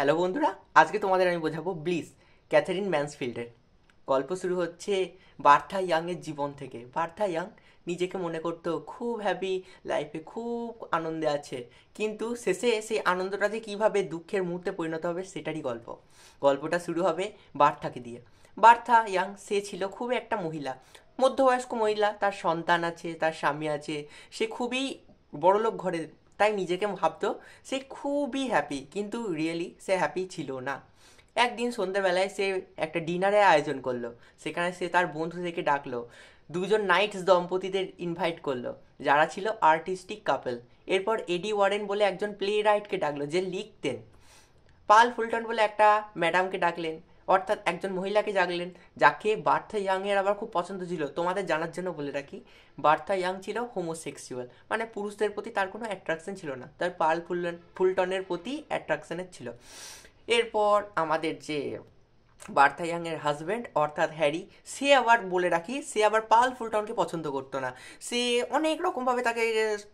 hello বন্ধুরা আজকে তোমাদের আমি বোঝাবো ব্লিস ক্যাথারিন ম্যান্সফিল্ডের গল্প শুরু হচ্ছে বার্থা ইয়াংয়ের জীবন থেকে বার্থা ইয়াং নিজেকে মনে করতো খুব হ্যাপি লাইফে খুব আনন্দে আছে কিন্তু শেষে সেই আনন্দটা যে কীভাবে দুঃখের মুহূর্তে পরিণত হবে সেটারই গল্প গল্পটা শুরু হবে বার্থাকে দিয়ে বার্থা ইয়াং সে ছিল খুব একটা মহিলা মধ্যবয়স্ক মহিলা তার সন্তান আছে তার স্বামী আছে সে খুবই বড়লোক ঘরের তাই নিজেকে ভাবতো সে খুবই হ্যাপি কিন্তু রিয়েলি সে হ্যাপি ছিল না একদিন সন্ধ্যেবেলায় সে একটা ডিনারের আয়োজন করলো সেখানে সে তার বন্ধু থেকে ডাকলো দুজন নাইটস দম্পতিদের ইনভাইট করলো যারা ছিল আর্টিস্টিক কাপল এরপর এডি ওয়ারেন বলে একজন প্লে রাইটকে ডাকলো যে লিখতেন পাল ফুলটন বলে একটা ম্যাডামকে ডাকলেন অর্থাৎ একজন মহিলাকে জাগলেন যাকে বার্থা ইয়াংয়ের আবার খুব পছন্দ ছিল তোমাদের জানার জন্য বলে রাখি বার্থা ইয়াং ছিল হোমোসেক্সুয়াল মানে পুরুষদের প্রতি তার কোনো অ্যাট্রাকশন ছিল না তার পাল ফুলন ফুলটনের প্রতি অ্যাট্রাকশনের ছিল এরপর আমাদের যে বার্থা ইয়াংয়ের হাজব্যান্ড অর্থাৎ হ্যারি সে আবার বলে রাখি সে আবার পাল ফুলটনকে পছন্দ করতো না সে অনেক রকমভাবে তাকে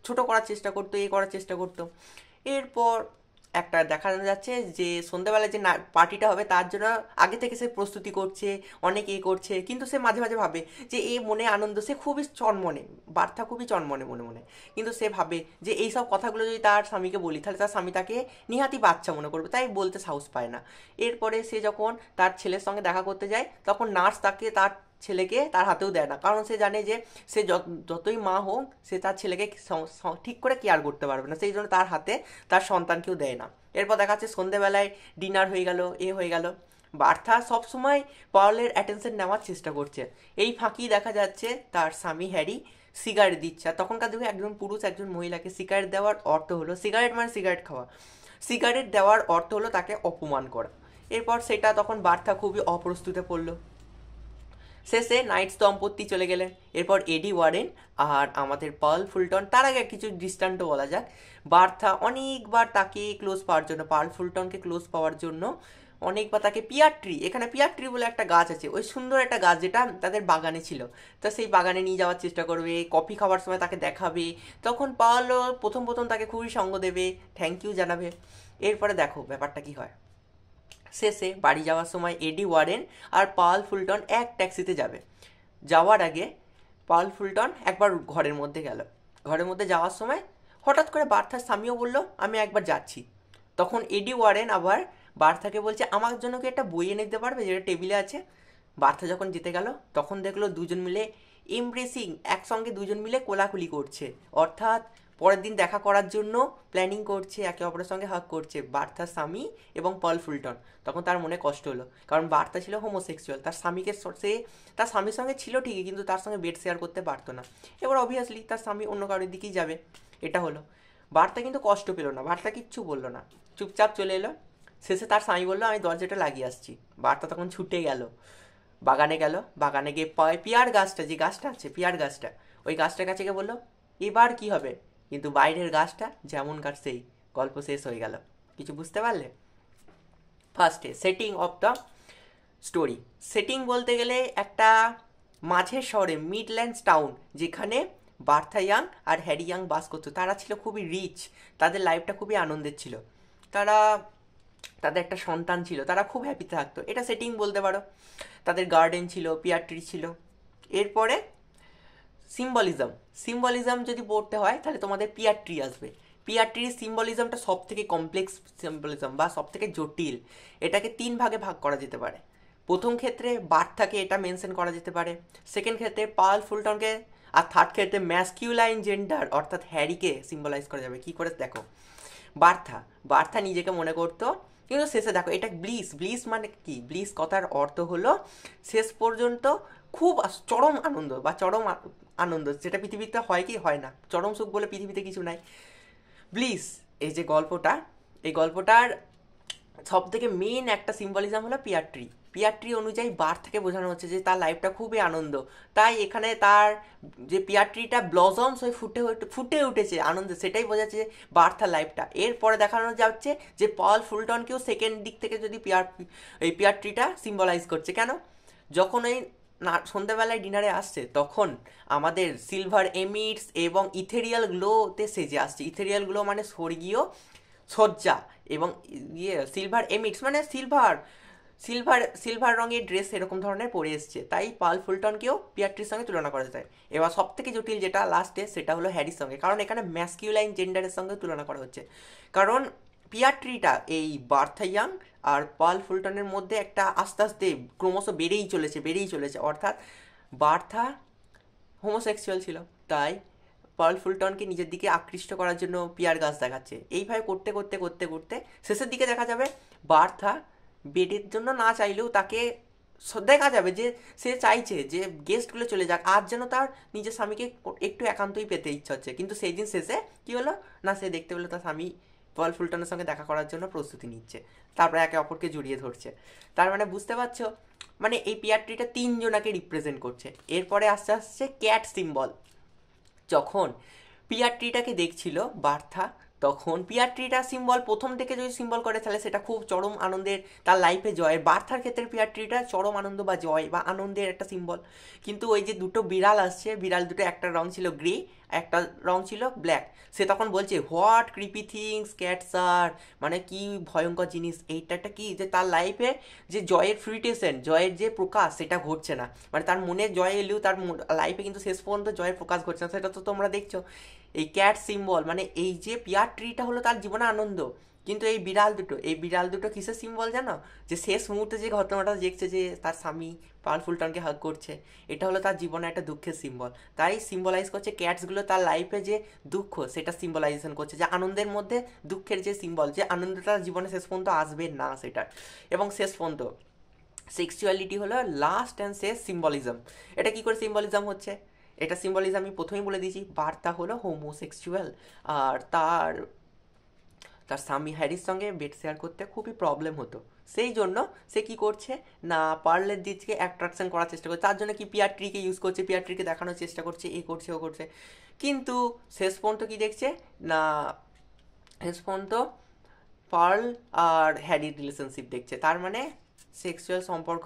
ছোট করার চেষ্টা করতো এ করার চেষ্টা করতো এরপর একটা দেখানো যাচ্ছে যে সন্ধ্যাবেলা যে পার্টিটা হবে তার জন্য আগে থেকে সে প্রস্তুতি করছে অনেক এ করছে কিন্তু সে মাঝে মাঝে ভাবে যে এই মনে আনন্দ সে খুবই চনমনে বার্তা খুবই চনমনে মনে মনে কিন্তু সে ভাবে যে এই সব কথাগুলো যদি তার স্বামীকে বলি তাহলে তার স্বামী তাকে নিহাতি বাচ্চা মনে করবে তাই বলতে সাহস পায় না এরপরে সে যখন তার ছেলের সঙ্গে দেখা করতে যায় তখন নার্স তাকে তার ছেলেকে তার হাতেও দেয় না কারণ সে জানে যে সে যতই মা হোক সে তার ছেলেকে ঠিক করে কেয়ার করতে পারবে না সেই জন্য তার হাতে তার সন্তানকেও দেয় না এরপর দেখা যাচ্ছে সন্ধেবেলায় ডিনার হয়ে গেল এ হয়ে গেল বার্থা সবসময় পাওলের অ্যাটেনশন নেওয়ার চেষ্টা করছে এই ফাঁকি দেখা যাচ্ছে তার স্বামী হ্যারি সিগারেট দিচ্ছে আর তখনকার যুগে একজন পুরুষ একজন মহিলাকে সিগারেট দেওয়ার অর্থ হলো সিগারেট মানে সিগারেট খাওয়া সিগারেট দেওয়ার অর্থ হলো তাকে অপমান করা এরপর সেটা তখন বার্থা খুবই অপ্রস্তুতে পড়লো শেষে নাইটস দম্পতি চলে গেলেন এরপর এডি ওয়ারেন আর আমাদের পার্ল ফুলটন তার আগে কিছু দৃষ্টান্ত বলা যাক বার্থা অনেকবার তাকে ক্লোজ পাওয়ার জন্য পার্ল ফুলটনকে ক্লোজ পাওয়ার জন্য অনেকবার তাকে পিয়ার ট্রি এখানে পিয়ার ট্রি বলে একটা গাছ আছে ওই সুন্দর একটা গাছ যেটা তাদের বাগানে ছিল তো সেই বাগানে নিয়ে যাওয়ার চেষ্টা করবে কফি খাওয়ার সময় তাকে দেখাবে তখন পাওয়ালো প্রথম প্রথম তাকে খুবই সঙ্গ দেবে থ্যাংক ইউ জানাবে এরপরে দেখো ব্যাপারটা কি হয় শেষে বাড়ি যাওয়ার সময় এডি ওয়ারেন আর পাল ফুলটন এক ট্যাক্সিতে যাবে যাওয়ার আগে পাল ফুলটন একবার ঘরের মধ্যে গেল ঘরের মধ্যে যাওয়ার সময় হঠাৎ করে বার্থার স্বামীও বললো আমি একবার যাচ্ছি তখন এডি ওয়ারেন আবার বার্থাকে বলছে আমার জন্য কি একটা বই এনে দিতে পারবে যেটা টেবিলে আছে বার্থা যখন যেতে গেল তখন দেখলো দুজন মিলে ইমপ্রেসিং একসঙ্গে দুজন মিলে কোলাকুলি করছে অর্থাৎ পরের দিন দেখা করার জন্য প্ল্যানিং করছে একে অপরের সঙ্গে হাক করছে বার্থা স্বামী এবং পল ফুলটন তখন তার মনে কষ্ট হলো কারণ বার্তা ছিল হোমোসেক্সুয়াল তার স্বামীকে সে তার স্বামীর সঙ্গে ছিল ঠিকই কিন্তু তার সঙ্গে বেড শেয়ার করতে পারতো না এবার অবভিয়াসলি তার স্বামী অন্য কারোর দিকেই যাবে এটা হলো বার্তা কিন্তু কষ্ট পেলো না বার্তা কিচ্ছু বললো না চুপচাপ চলে এলো শেষে তার স্বামী বললো আমি দরজাটা লাগিয়ে আসছি বার্তা তখন ছুটে গেল বাগানে গেল বাগানে গিয়ে পিয়ার গাছটা যে গাছটা আছে পিয়ার গাছটা ওই গাছটার কাছে গিয়ে বললো এবার কি হবে কিন্তু বাইরের গাছটা যেমন কার সেই গল্প শেষ হয়ে গেল কিছু বুঝতে পারলে ফার্স্টে setting of the story setting বলতে গেলে একটা মাঝের শহরে মিডল্যান্ডস টাউন যেখানে বার্থা ইয়াং আর হ্যারি ইয়াং বাস করতো তারা ছিল খুবই রিচ তাদের লাইফটা খুবই আনন্দের ছিল তারা তাদের একটা সন্তান ছিল তারা খুব হ্যাপি থাকতো এটা সেটিং বলতে পারো তাদের গার্ডেন ছিল পিয়ার ট্রি ছিল এরপরে সিম্বলিজম সিম্বলিজম যদি পড়তে হয় তাহলে তোমাদের পিয়ার ট্রি আসবে পিয়ার ট্রির সিম্বলিজমটা সব থেকে কমপ্লেক্স সিম্বলিজম বা সব থেকে জটিল এটাকে তিন ভাগে ভাগ করা যেতে পারে প্রথম ক্ষেত্রে বার্থাকে এটা মেনশন করা যেতে পারে সেকেন্ড ক্ষেত্রে পাল ফুলটনকে আর থার্ড ক্ষেত্রে ম্যাসকিউলাইন জেন্ডার অর্থাৎ হ্যারিকে সিম্বলাইজ করা যাবে কী করে দেখো বার্থা বার্থা নিজেকে মনে করতো কিন্তু শেষে দেখো এটা ব্লিস ব্লিস মানে কি ব্লিস কথার অর্থ হলো শেষ পর্যন্ত খুব চরম আনন্দ বা চরম আনন্দ যেটা পৃথিবীতে হয় কি হয় না চরম সুখ বলে পৃথিবীতে কিছু নাই ব্লিস এই যে গল্পটা এই গল্পটার সব থেকে মেন একটা সিম্বলিজম হলো পিয়ার ট্রি পিয়ার ট্রি অনুযায়ী বার থেকে বোঝানো হচ্ছে যে তার লাইফটা খুবই আনন্দ তাই এখানে তার যে পিয়ার ট্রিটা ব্লজমস হয়ে ফুটে ফুটে উঠেছে আনন্দে সেটাই বোঝাচ্ছে বার্থার লাইফটা এরপরে দেখানো যাচ্ছে যে পল ফুলটনকেও সেকেন্ড দিক থেকে যদি পিয়ার এই পিয়ার ট্রিটা সিম্বলাইজ করছে কেন যখন ওই না সন্ধ্যাবেলায় ডিনারে আসছে তখন আমাদের সিলভার এমিটস এবং ইথেরিয়াল গ্লোতে সেজে আসছে ইথেরিয়াল গ্লো মানে স্বর্গীয় সজ্জা এবং ইয়ে সিলভার এমিটস মানে সিলভার সিলভার সিলভার রঙের ড্রেস এরকম ধরনের পরে এসছে তাই পাল ফুলটনকেও পিয়াট্রির সঙ্গে তুলনা করা যায় এবার সব থেকে জটিল যেটা লাস্টে সেটা হলো হ্যারির সঙ্গে কারণ এখানে ম্যাসকিউলাইন জেন্ডারের সঙ্গে তুলনা করা হচ্ছে কারণ পিয়াট্রিটা ট্রিটা এই বার্থাইয়াং আর পাল ফুলটনের মধ্যে একটা আস্তে আস্তে ক্রমশ বেড়েই চলেছে বেড়েই চলেছে অর্থাৎ বার্থা হোমোসেক্সুয়াল ছিল তাই পার্ল ফুলটনকে নিজের দিকে আকৃষ্ট করার জন্য পিয়ার গাছ দেখাচ্ছে এইভাবে করতে করতে করতে করতে শেষের দিকে দেখা যাবে বার্থা বেডের জন্য না চাইলেও তাকে দেখা যাবে যে সে চাইছে যে গেস্টগুলো চলে যাক আর যেন তার নিজের স্বামীকে একটু একান্তই পেতে ইচ্ছা হচ্ছে কিন্তু সেই দিন শেষে কী হলো না সে দেখতে পেলো তার স্বামী বল ফুলটনের সঙ্গে দেখা করার জন্য প্রস্তুতি নিচ্ছে তারপরে একে অপরকে জড়িয়ে ধরছে তার মানে বুঝতে পারছো মানে এই পিয়ার ট্রিটা তিনজনাকে রিপ্রেজেন্ট করছে এরপরে আস্তে আসছে ক্যাট সিম্বল যখন পিয়ার ট্রিটাকে দেখছিল বার্থা তখন পিয়ার ট্রিটা সিম্বল প্রথম থেকে যদি সিম্বল করে তাহলে সেটা খুব চরম আনন্দের তার লাইফে জয় বার্থার ক্ষেত্রে পিয়ার ট্রিটা চরম আনন্দ বা জয় বা আনন্দের একটা সিম্বল কিন্তু ওই যে দুটো বিড়াল আসছে বিড়াল দুটো একটা রং ছিল গ্রে একটা রং ছিল ব্ল্যাক সে তখন বলছে what creepy things cats are মানে কি ভয়ঙ্কর জিনিস এইটা একটা কি যে তার লাইফে যে জয়ের ফ্রিটেশন জয়ের যে প্রকাশ সেটা ঘটছে না মানে তার মনে জয় এলেও তার লাইফে কিন্তু শেষ পর্যন্ত জয়ের প্রকাশ ঘটছে না সেটা তো তোমরা দেখছো এই ক্যাট সিম্বল মানে এই যে পিয়ার ট্রিটা হলো তার জীবনে আনন্দ কিন্তু এই বিড়াল দুটো এই বিড়াল দুটো কিসের সিম্বল জানো যে শেষ মুহূর্তে যে ঘটনাটা দেখছে যে তার স্বামী পাল ফুলটনকে হাগ করছে এটা হলো তার জীবনে একটা দুঃখের সিম্বল তাই সিম্বলাইজ করছে ক্যাটসগুলো তার লাইফে যে দুঃখ সেটা সিম্বলাইজেশন করছে যে আনন্দের মধ্যে দুঃখের যে সিম্বল যে আনন্দটা জীবনে শেষ পর্যন্ত আসবে না সেটা এবং শেষ পর্যন্ত সেক্সুয়ালিটি হলো লাস্ট অ্যান্ড শেষ সিম্বলিজম এটা কি করে সিম্বলিজম হচ্ছে এটা সিম্বলিজম আমি প্রথমেই বলে দিয়েছি বার্তা হলো হোমোসেক্সুয়াল আর তার তার স্বামী হ্যারির সঙ্গে বেড শেয়ার করতে খুবই প্রবলেম হতো সেই জন্য সে কি করছে না পার্লের দিকে অ্যাট্রাকশন করার চেষ্টা করছে তার জন্য কি পিয়ার ট্রিকে ইউজ করছে পিয়ার ট্রিকে দেখানোর চেষ্টা করছে এ করছে ও করছে কিন্তু শেষ পর্যন্ত কী দেখছে না শেষ পর্যন্ত পার্ল আর হ্যারির রিলেশনশিপ দেখছে তার মানে সেক্সুয়াল সম্পর্ক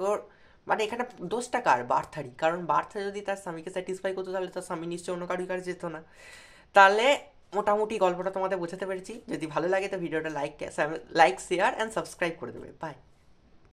মানে এখানে দোষটা কার বার্থারি কারণ বার্থা যদি তার স্বামীকে স্যাটিসফাই করতো তাহলে তার স্বামী নিশ্চয়ই অন্য কারো কাছে যেত না তাহলে মোটামুটি গল্পটা তোমাদের বোঝাতে পেরেছি যদি ভালো লাগে তো ভিডিওটা like like share and subscribe করে দেবে বাই